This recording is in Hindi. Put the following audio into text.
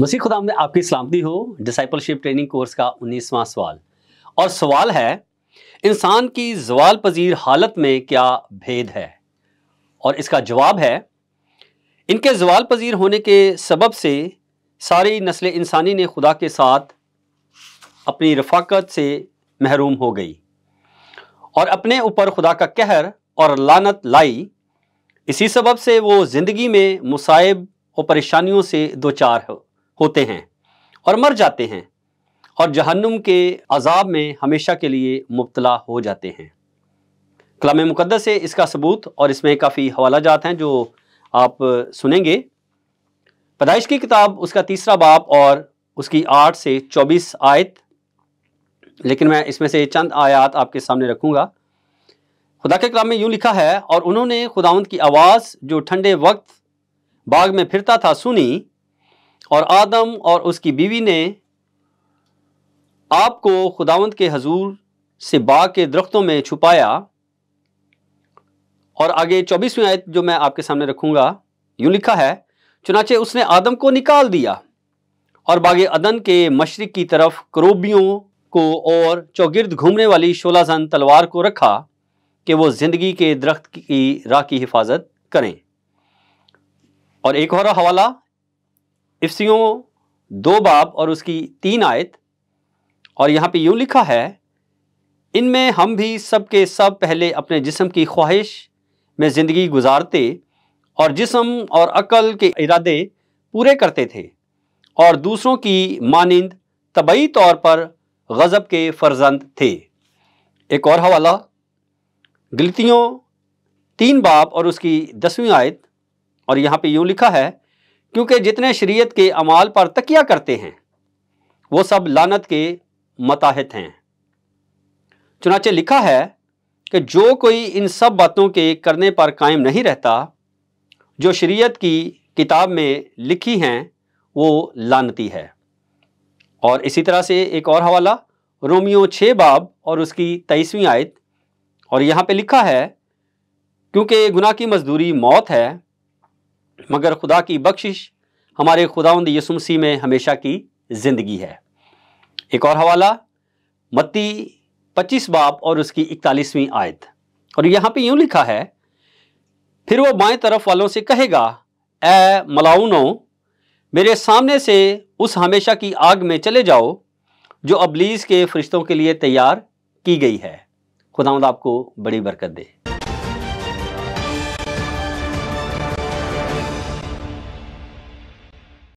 मसीह खुदा में आपकी सलामती हो डिसाइपलशिप ट्रेनिंग कोर्स का उन्नीसवां सवाल और सवाल है इंसान की जवाल पजीर हालत में क्या भेद है और इसका जवाब है इनके जवाल पजीर होने के सबब से सारी नस्ल इंसानी ने खुदा के साथ अपनी रफाकत से महरूम हो गई और अपने ऊपर खुदा का कहर और लानत लाई इसी सबब से वो ज़िंदगी में मुसाइब और परेशानियों से दो चार होते हैं और मर जाते हैं और जहन्नुम के अजाब में हमेशा के लिए मुबतला हो जाते हैं कलाम मुकदस से इसका सबूत और इसमें काफ़ी हवाला जात हैं जो आप सुनेंगे पैदाइश की किताब उसका तीसरा बाप और उसकी आठ से चौबीस आयत लेकिन मैं इसमें से चंद आयात आपके सामने रखूँगा खुदा के कलाम में यूँ लिखा है और उन्होंने खुदावंद की आवाज़ जो ठंडे वक्त बाग में फिरता था सुनी और आदम और उसकी बीवी ने आपको खुदावंत के हजूर से बाग के दरख्तों में छुपाया और आगे चौबीसवीं आयत जो मैं आपके सामने रखूंगा यूं लिखा है चुनाचे उसने आदम को निकाल दिया और बाग अदन के मशरक की तरफ करोबियों को और चौगिर्द घूमने वाली शोलाजन तलवार को रखा कि वो ज़िंदगी के दरख्त की राह की हिफाजत करें और एक और हवाला इफ्सियों दो बाब और उसकी तीन आयत और यहाँ पे यूँ लिखा है इनमें हम भी सब के सब पहले अपने जिस्म की ख्वाहिश में ज़िंदगी गुजारते और जिस्म और अकल के इरादे पूरे करते थे और दूसरों की मानंद तबई तौर पर गज़ब के फर्जंद थे एक और हवाला गलतियों तीन बाब और उसकी दसवीं आयत और यहाँ पे यूँ लिखा है क्योंकि जितने शरीयत के अमाल पर तकिया करते हैं वो सब लानत के मताहत हैं चुनाचे लिखा है कि जो कोई इन सब बातों के करने पर कायम नहीं रहता जो शरीयत की किताब में लिखी हैं वो लानती है और इसी तरह से एक और हवाला रोमियो छः बाब और उसकी तेईसवीं आयत और यहाँ पे लिखा है क्योंकि गुनाह की मजदूरी मौत है मगर खुदा की बख्शिश हमारे खुदांद यसुमसी में हमेशा की ज़िंदगी है एक और हवाला मत्ती पच्चीस बाप और उसकी इकतालीसवीं आयत और यहाँ पे यूं लिखा है फिर वो बाएं तरफ वालों से कहेगा ए मलाउनो मेरे सामने से उस हमेशा की आग में चले जाओ जो अबलीस के फरिश्तों के लिए तैयार की गई है खुदांद आपको बड़ी बरकत दे